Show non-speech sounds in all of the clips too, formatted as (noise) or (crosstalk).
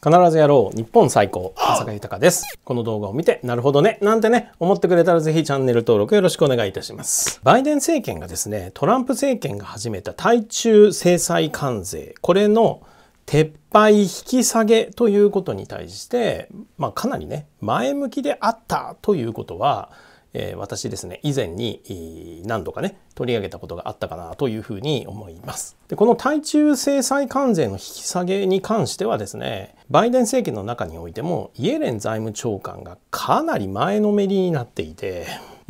必ずやろう日本最高浅香豊ですこの動画を見てなるほどねなんてね思ってくれたらぜひチャンネル登録よろしくお願いいたしますバイデン政権がですねトランプ政権が始めた対中制裁関税これの撤廃引き下げということに対して、まあ、かなりね前向きであったということはえ私ですね以前に何度かね取り上げたことがあったかなというふうに思います。でこの対中制裁関税の引き下げに関してはですねバイデン政権の中においてもイエレン財務長官がかなり前のめりになっていて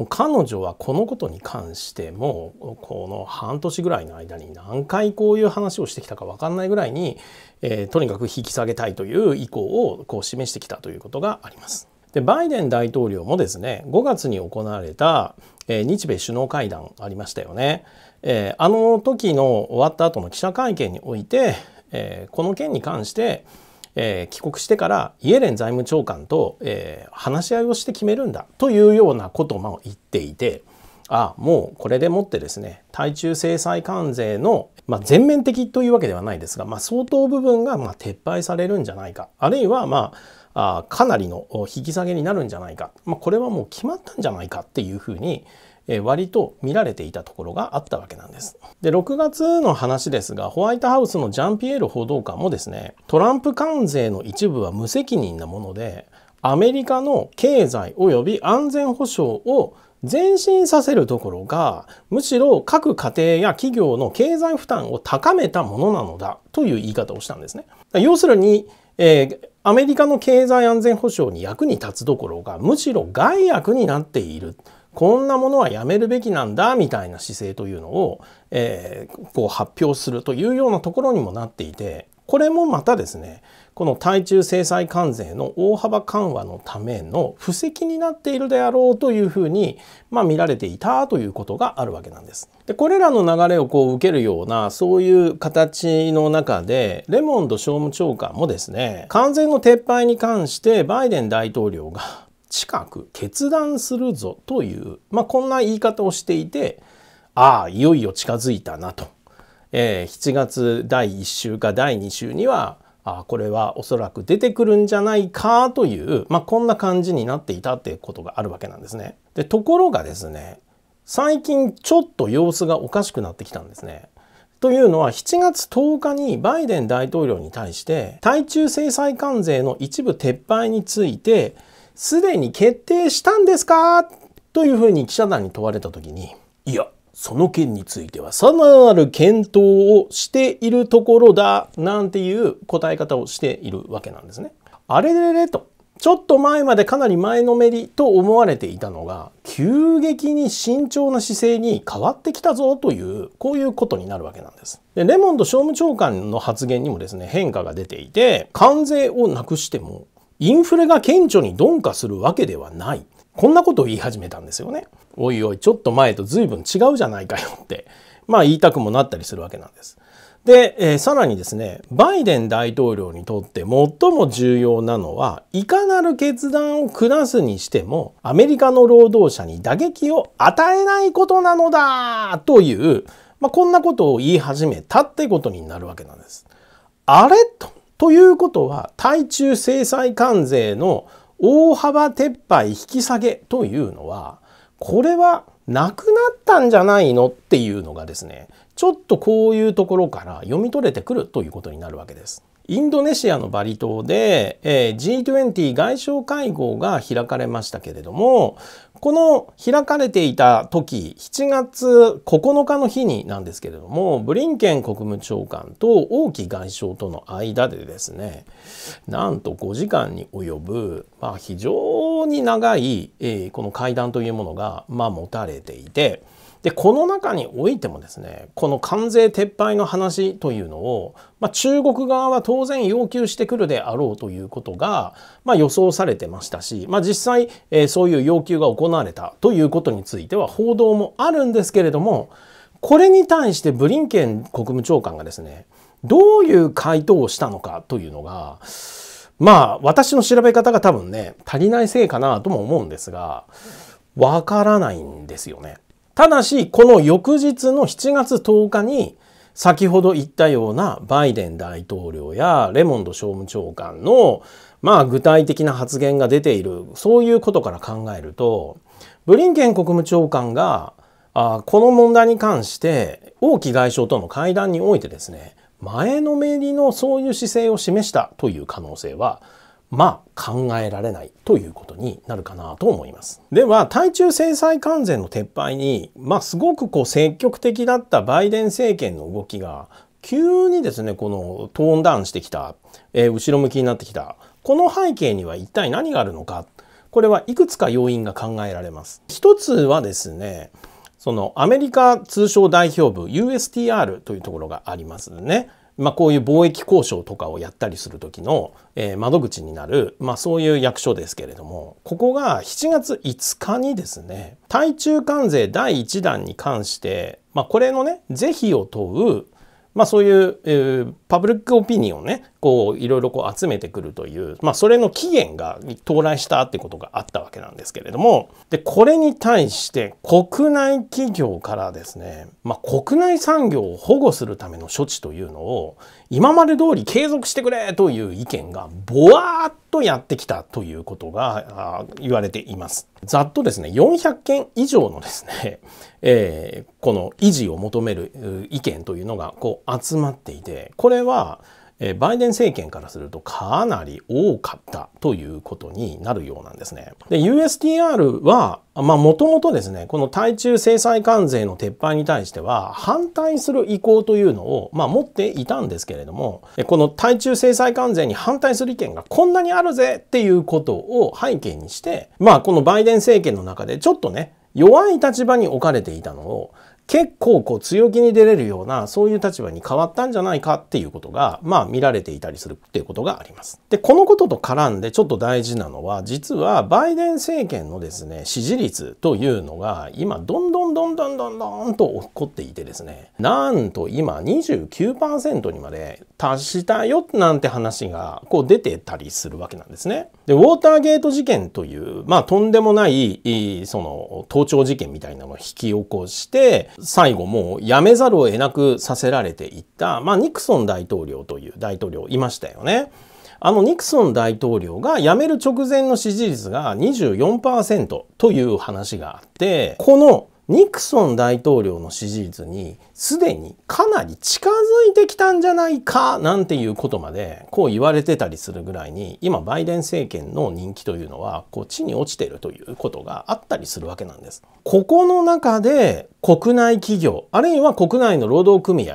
彼女はこのことに関してもこの半年ぐらいの間に何回こういう話をしてきたか分かんないぐらいに、えー、とにかく引き下げたいという意向をこう示してきたということがあります。でバイデン大統領もですね5月に行われた、えー、日米首脳会談ありましたよね、えー、あの時の終わった後の記者会見において、えー、この件に関して、え帰国してからイエレン財務長官と、え話し合いをして決めるんだというようなことも言っていて。あもうこれでもってですね対中制裁関税の、まあ、全面的というわけではないですが、まあ、相当部分がま撤廃されるんじゃないかあるいはまあかなりの引き下げになるんじゃないか、まあ、これはもう決まったんじゃないかっていうふうに割と見られていたところがあったわけなんです。で、6月の話ですが、ホワイトハウスのジャンピエール報道官もですね、トランプ関税の一部は無責任なもので、アメリカの経済及び安全保障を前進させるどころかむしろ各家庭や企業の経済負担を高めたものなのだという言い方をしたんですね。要するに、えー、アメリカの経済安全保障に役に立つどころかむしろ害悪になっている。こんなものはやめるべきなんだみたいな姿勢というのを、えー、こう発表するというようなところにもなっていてこれもまたですねこの対中制裁関税の大幅緩和のための布石になっているであろうというふうに、まあ、見られていたということがあるわけなんです。でこれらの流れをこう受けるようなそういう形の中でレモンド商務長官もですね関税の撤廃に関してバイデン大統領が近く決断するぞという、まあ、こんな言い方をしていてああいよいよ近づいたなとえー、7月第1週か第2週にはあこれはおそらく出てくるんじゃないかという、まあ、こんな感じになっていたってことがあるわけなんですね。でところがですね最近ちょっと様子がおかしくなってきたんですね。というのは7月10日にバイデン大統領に対して対中制裁関税の一部撤廃についてすでに決定したんですかというふうに記者団に問われた時にいやその件についてはさらなる検討をしているところだなんていう答え方をしているわけなんですね。あれれれとちょっと前までかなり前のめりと思われていたのが急激に慎重な姿勢に変わってきたぞというこういうことになるわけなんです。でレモンド商務長官の発言にもですね変化が出ていて関税をなくしてもインフレが顕著に鈍化するわけではないこんなことを言い始めたんですよね。おいおい、ちょっと前と随分違うじゃないかよって、(laughs) まあ言いたくもなったりするわけなんです。で、えー、さらにですね、バイデン大統領にとって最も重要なのは、いかなる決断を下すにしても、アメリカの労働者に打撃を与えないことなのだという、まあ、こんなことを言い始めたってことになるわけなんです。あれとということは、対中制裁関税の大幅撤廃引き下げというのはこれはなくなったんじゃないのっていうのがですねちょっとこういうところから読み取れてくるということになるわけです。インドネシアのバリ島で、えー、G20 外相会合が開かれましたけれども、この開かれていた時、7月9日の日になんですけれども、ブリンケン国務長官と王毅外相との間でですね、なんと5時間に及ぶ、まあ、非常に長い、えー、この会談というものが、まあ、持たれていて、でこの中においてもですねこの関税撤廃の話というのを、まあ、中国側は当然要求してくるであろうということが、まあ、予想されてましたし、まあ、実際、えー、そういう要求が行われたということについては報道もあるんですけれどもこれに対してブリンケン国務長官がですねどういう回答をしたのかというのがまあ私の調べ方が多分ね足りないせいかなとも思うんですがわからないんですよね。ただし、この翌日の7月10日に、先ほど言ったようなバイデン大統領やレモンド商務長官の、まあ、具体的な発言が出ている、そういうことから考えると、ブリンケン国務長官が、あこの問題に関して王毅外相との会談においてですね前のめりのそういう姿勢を示したという可能性はまあ考えられないということになるかなと思います。では対中制裁関税の撤廃に、まあ、すごくこう積極的だったバイデン政権の動きが急にですねこのトーンダウンしてきた、えー、後ろ向きになってきたこの背景には一体何があるのかこれはいくつか要因が考えられます。一つはですねそのアメリカ通商代表部 USTR というところがありますね。まあ、こういう貿易交渉とかをやったりする時の、え窓口になる、まあ、そういう役所ですけれどもここが7月5日にですね対中関税第1弾に関して、まあ、これのね是非を問うまあ、そういう、えー、パブリックオピニオンねこういろいろこう集めてくるという、まあ、それの起源が到来したってことがあったわけなんですけれどもでこれに対して国内企業からですね、まあ、国内産業を保護するための処置というのを今まで通り継続してくれという意見がボワーッとやってきたということが言われています。ざっとですね、400件以上のですね、(laughs) えー、この維持を求める意見というのがこう集まっていて、これはバイデン政権からするとかなり多かったということになるようなんですね。で、u s d r は、まあもともとですね、この対中制裁関税の撤廃に対しては反対する意向というのを、まあ、持っていたんですけれども、この対中制裁関税に反対する意見がこんなにあるぜっていうことを背景にして、まあこのバイデン政権の中でちょっとね、弱い立場に置かれていたのを結構こう強気に出れるようなそういう立場に変わったんじゃないかっていうことがまあ見られていたりするっていうことがあります。でこのことと絡んでちょっと大事なのは実はバイデン政権のですね支持率というのが今どんどんどんどんどんどんと起こっていてですねなんと今29%にまで達したよなんて話がこう出てたりするわけなんですね。でウォーターゲート事件というまあとんでもないその盗聴事件みたいなのを引き起こして最後もう辞めざるを得なくさせられていった、まあ、ニクソン大統領という大統領いましたよね。あのニクソン大統領が辞める直前の支持率が24%という話があって、このニクソン大統領の支持率にすでにかなり近づいてきたんじゃないかなんていうことまでこう言われてたりするぐらいに今バイデン政権の人気というのはこう地に落ちてるということがあったりするわけなんです。ここの中で国内企業あるいは国内の労働組合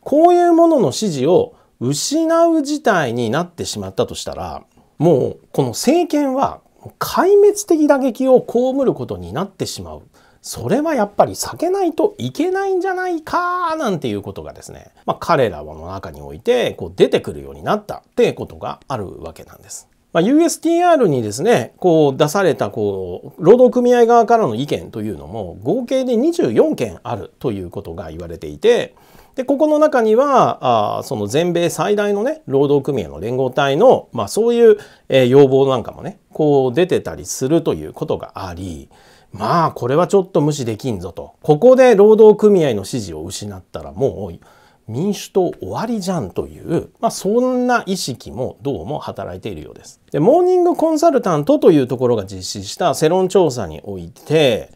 こういうものの支持を失う事態になってしまったとしたらもうこの政権は壊滅的打撃を被ることになってしまう。それはやっぱり避けないといけないんじゃないかなんていうことがですね、まあ、彼らの中においてこう出てくるようになったってことがあるわけなんです。まあ、USTR にですね、こう出されたこう労働組合側からの意見というのも合計で24件あるということが言われていて、でここの中にはあその全米最大のね労働組合の連合体の、まあ、そういう、えー、要望なんかもねこう出てたりするということがありまあこれはちょっと無視できんぞとここで労働組合の支持を失ったらもう民主党終わりじゃんという、まあ、そんな意識もどうも働いているようです。でモーニングコンサルタントというところが実施した世論調査において、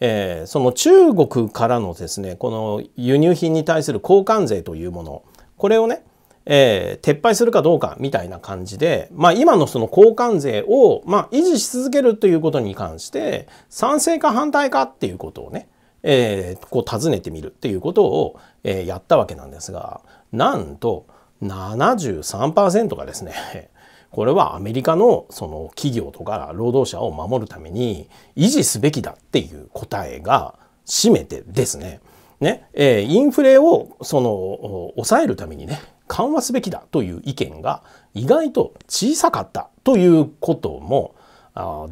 えー、その中国からのですねこの輸入品に対する交換税というものこれをねえー、撤廃するかどうかみたいな感じで、まあ、今のその交換税を、まあ、維持し続けるということに関して賛成か反対かっていうことをね、えー、こう尋ねてみるっていうことを、えー、やったわけなんですがなんと73%がですねこれはアメリカのその企業とか労働者を守るために維持すべきだっていう答えが占めてですねね、えー、インフレをその抑えるためにね緩和すべきだという意見が意外と小さかったということも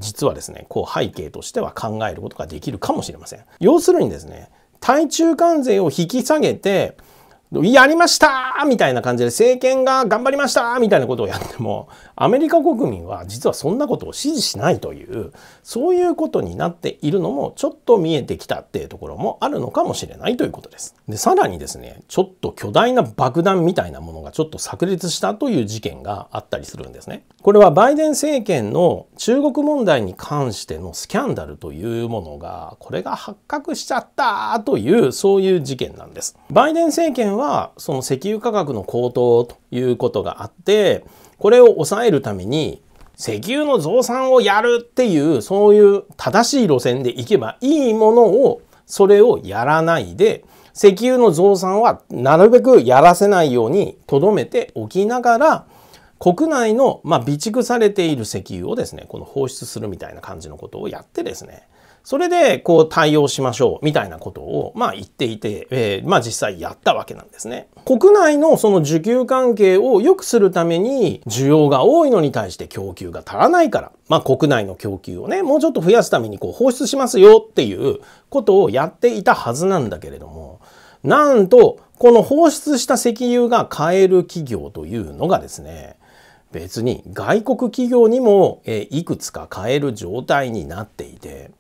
実はですねこう背景としては考えることができるかもしれません。要するにですね対中関税を引き下げてやりましたみたいな感じで政権が頑張りましたみたいなことをやっても、アメリカ国民は実はそんなことを支持しないという、そういうことになっているのもちょっと見えてきたっていうところもあるのかもしれないということです。で、さらにですね、ちょっと巨大な爆弾みたいなものがちょっと炸裂したという事件があったりするんですね。これはバイデン政権の中国問題に関してのスキャンダルというものが、これが発覚しちゃったという、そういう事件なんです。バイデン政権はその石油価格の高騰ということがあってこれを抑えるために石油の増産をやるっていうそういう正しい路線でいけばいいものをそれをやらないで石油の増産はなるべくやらせないようにとどめておきながら国内の、まあ、備蓄されている石油をですねこの放出するみたいな感じのことをやってですねそれでこう対応しましょうみたいなことをまあ言っていて、えー、まあ実際やったわけなんですね。国内のその需給関係を良くするために需要が多いのに対して供給が足らないから、まあ国内の供給をね、もうちょっと増やすためにこう放出しますよっていうことをやっていたはずなんだけれども、なんとこの放出した石油が買える企業というのがですね、別に外国企業にもいくつか買える状態になっていて、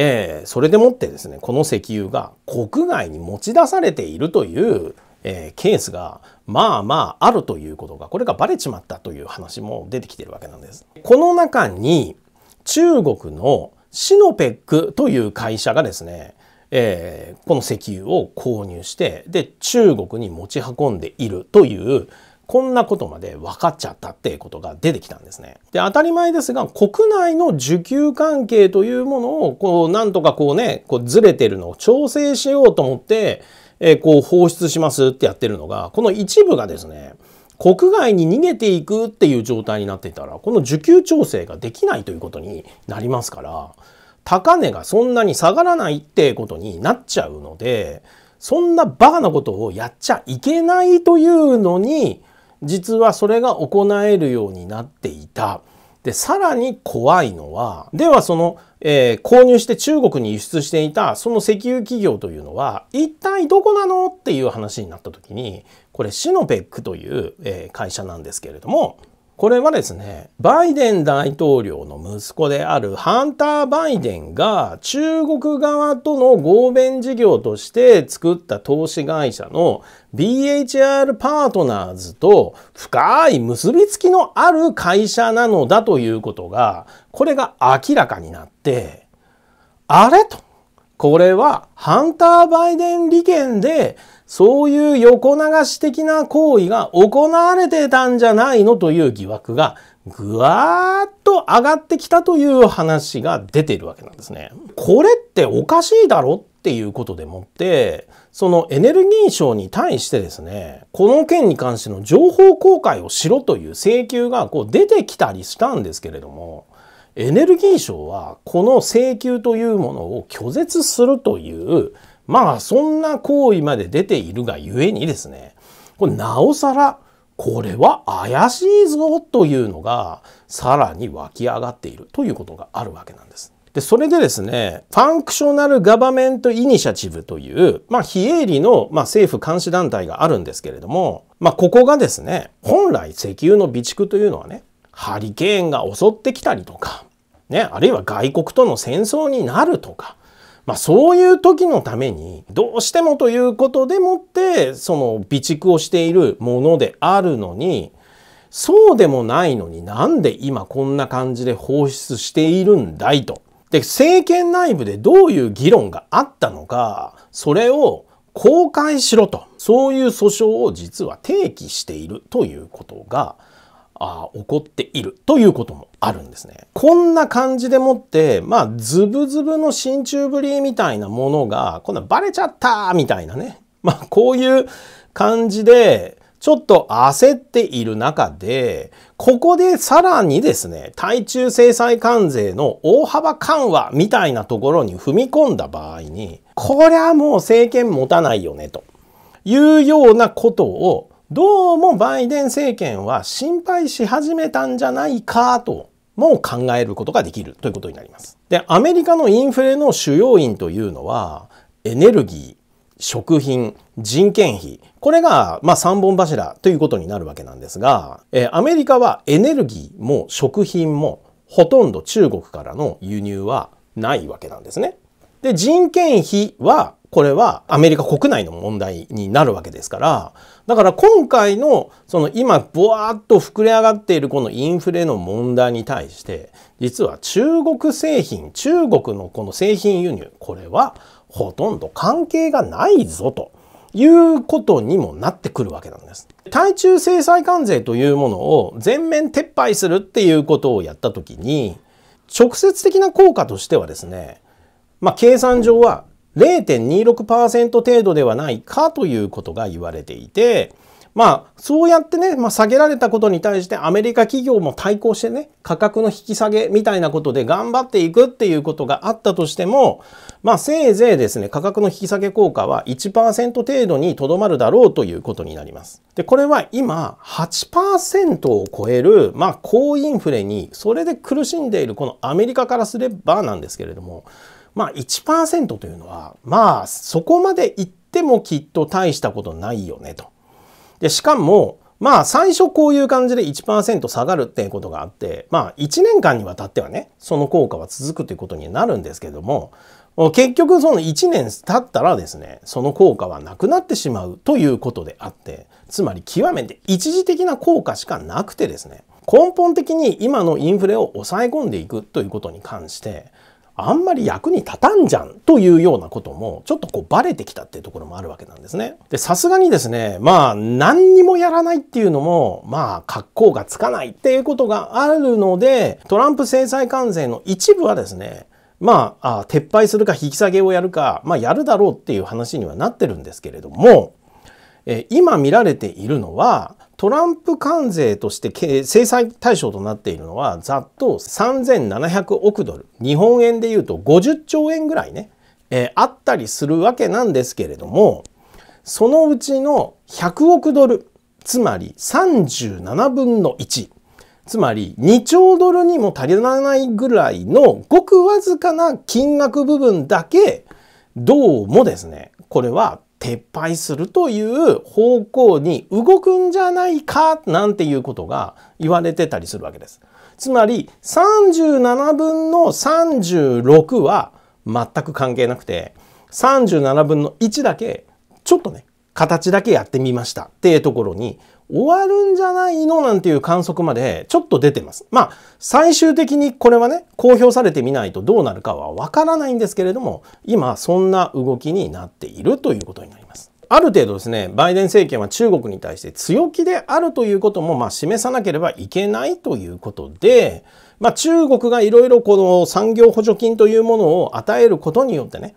えー、それでもってですねこの石油が国外に持ち出されているというえー、ケースがまあまああるということがこれがバレちまったという話も出てきてるわけなんです。この中に中国のシノペックという会社がですね、えー、この石油を購入してで中国に持ち運んでいるという、こんなことまで分かっちゃったっていうことが出てきたんですね。で当たり前ですが国内の需給関係というものをこうなんとかこうねこうずれてるのを調整しようと思って、えー、こう放出しますってやってるのがこの一部がですね国外に逃げていくっていう状態になっていたらこの需給調整ができないということになりますから高値がそんなに下がらないってことになっちゃうのでそんなバカなことをやっちゃいけないというのに実はそれが行えるようになっていた。でさらに怖いのはではその、えー、購入して中国に輸出していたその石油企業というのは一体どこなのっていう話になった時にこれシノペックという、えー、会社なんですけれどもこれはですね、バイデン大統領の息子であるハンター・バイデンが中国側との合弁事業として作った投資会社の BHR パートナーズと深い結びつきのある会社なのだということが、これが明らかになって、あれと。これはハンター・バイデン利権でそういう横流し的な行為が行われてたんじゃないのという疑惑がぐわーっと上がってきたという話が出ているわけなんですね。これっておかしいだろっていうことでもってそのエネルギー省に対してですねこの件に関しての情報公開をしろという請求がこう出てきたりしたんですけれどもエネルギー省はこの請求というものを拒絶するというまあそんな行為まで出ているがゆえにですねこれなおさらこれは怪しいぞというのがさらに湧き上がっているということがあるわけなんです。で、それでですね、ファンクショナル・ガバメント・イニシアチブという、まあ、非営利の、まあ、政府監視団体があるんですけれども、まあ、ここがですね、本来石油の備蓄というのはね、ハリケーンが襲ってきたりとか、ね、あるいは外国との戦争になるとか、まあ、そういう時のためにどうしてもということでもってその備蓄をしているものであるのにそうでもないのになんで今こんな感じで放出しているんだいと。で政権内部でどういう議論があったのかそれを公開しろとそういう訴訟を実は提起しているということがあ起こっているということもあるんですね。こんな感じでもって、まあ、ズブズブの真鍮ぶりみたいなものが、こんなバレちゃったみたいなね。まあ、こういう感じで、ちょっと焦っている中で、ここでさらにですね、対中制裁関税の大幅緩和みたいなところに踏み込んだ場合に、こりゃもう政権持たないよね、というようなことをどうもバイデン政権は心配し始めたんじゃないかとも考えることができるということになります。で、アメリカのインフレの主要因というのはエネルギー、食品、人件費。これが、まあ、3本柱ということになるわけなんですが、えアメリカはエネルギーも食品もほとんど中国からの輸入はないわけなんですね。で、人件費はこれはアメリカ国内の問題になるわけですからだから今回のその今ボワーッと膨れ上がっているこのインフレの問題に対して実は中国製品中国のこの製品輸入これはほとんど関係がないぞと。いうことにもなってくるわけなんです。対中制裁関税というものを全面撤廃するっていうことをやった時に直接的な効果としてはですねまあ、計算上は0.26%程度ではないかということが言われていて、まあ、そうやってね、まあ、下げられたことに対してアメリカ企業も対抗してね、価格の引き下げみたいなことで頑張っていくっていうことがあったとしても、まあ、せいぜいですね、価格の引き下げ効果は1%程度にとどまるだろうということになります。で、これは今8%を超える、まあ、高インフレに、それで苦しんでいるこのアメリカからすればなんですけれども、まあ1%というのは、まあそこまでいってもきっと大したことないよねと。で、しかも、まあ最初こういう感じで1%下がるっていうことがあって、まあ1年間にわたってはね、その効果は続くということになるんですけども、結局その1年経ったらですね、その効果はなくなってしまうということであって、つまり極めて一時的な効果しかなくてですね、根本的に今のインフレを抑え込んでいくということに関して、あんまり役に立たんじゃんというようなこともちょっとこうバレてきたっていうところもあるわけなんですね。で、さすがにですね、まあ何にもやらないっていうのもまあ格好がつかないっていうことがあるので、トランプ制裁関税の一部はですね、まあ、あ撤廃するか引き下げをやるか、まあ、やるだろうっていう話にはなってるんですけれども、え今見られているのはトランプ関税として制裁対象となっているのはざっと3700億ドル日本円でいうと50兆円ぐらいね、えー、あったりするわけなんですけれどもそのうちの100億ドルつまり37分の1つまり2兆ドルにも足りないぐらいのごくわずかな金額部分だけどうもですねこれは撤廃するという方向に動くんじゃないかなんていうことが言われてたりするわけです。つまり37分の36は全く関係なくて37分の1だけちょっとね形だけやってみましたっていうところに終わるんじゃないのなんていう観測までちょっと出てます。まあ最終的にこれはね公表されてみないとどうなるかはわからないんですけれども今そんな動きになっているということになります。ある程度ですねバイデン政権は中国に対して強気であるということもまあ示さなければいけないということで、まあ、中国がいろいろこの産業補助金というものを与えることによってね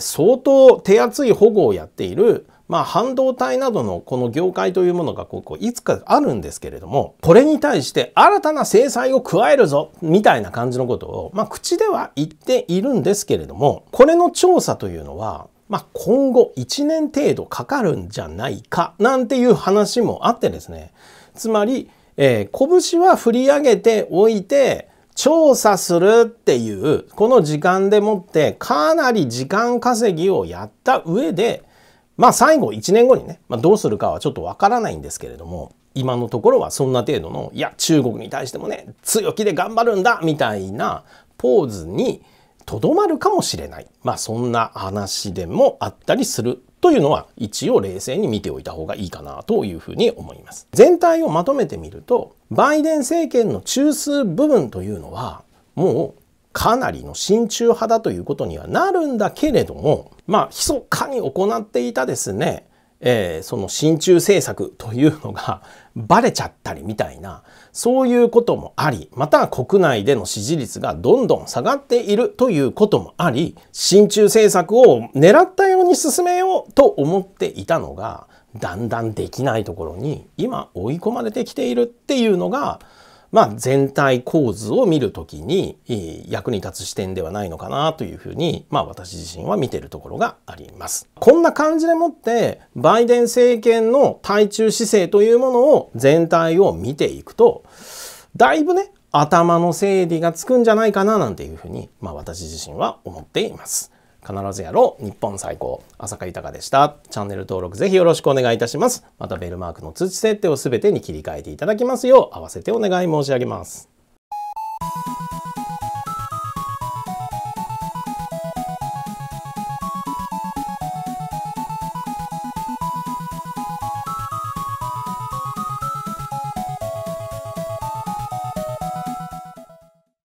相当手厚い保護をやっているまあ、半導体などのこの業界というものがこういつかあるんですけれども、これに対して新たな制裁を加えるぞみたいな感じのことを、まあ、口では言っているんですけれども、これの調査というのは、まあ、今後1年程度かかるんじゃないかなんていう話もあってですね、つまり、えー、拳は振り上げておいて、調査するっていう、この時間でもってかなり時間稼ぎをやった上で、まあ最後1年後にね、まあ、どうするかはちょっとわからないんですけれども、今のところはそんな程度の、いや、中国に対してもね、強気で頑張るんだみたいなポーズにとどまるかもしれない。まあそんな話でもあったりするというのは一応冷静に見ておいた方がいいかなというふに思います。全体をまとめてみるとバイデン政権の中枢部分というのはもうかなりの親中派だということにはなるんだけれどもまあ密かに行っていたですね、えー、その親中政策というのが (laughs) バレちゃったりみたいなそういうこともありまた国内での支持率がどんどん下がっているということもあり親中政策を狙ったように進めようと思っていたのがだんだんできないところに今追い込まれてきているっていうのがまあ、全体構図を見るときに役に立つ視点ではないのかなというふうに、まあ、私自身は見ているところがあります。こんな感じでもってバイデン政権の対中姿勢というものを全体を見ていくとだいぶね頭の整理がつくんじゃないかななんていうふうに、まあ、私自身は思っています。必ずやろう。日本最高。浅香豊でした。チャンネル登録ぜひよろしくお願いいたします。またベルマークの通知設定をすべてに切り替えていただきますよう合わせてお願い申し上げます。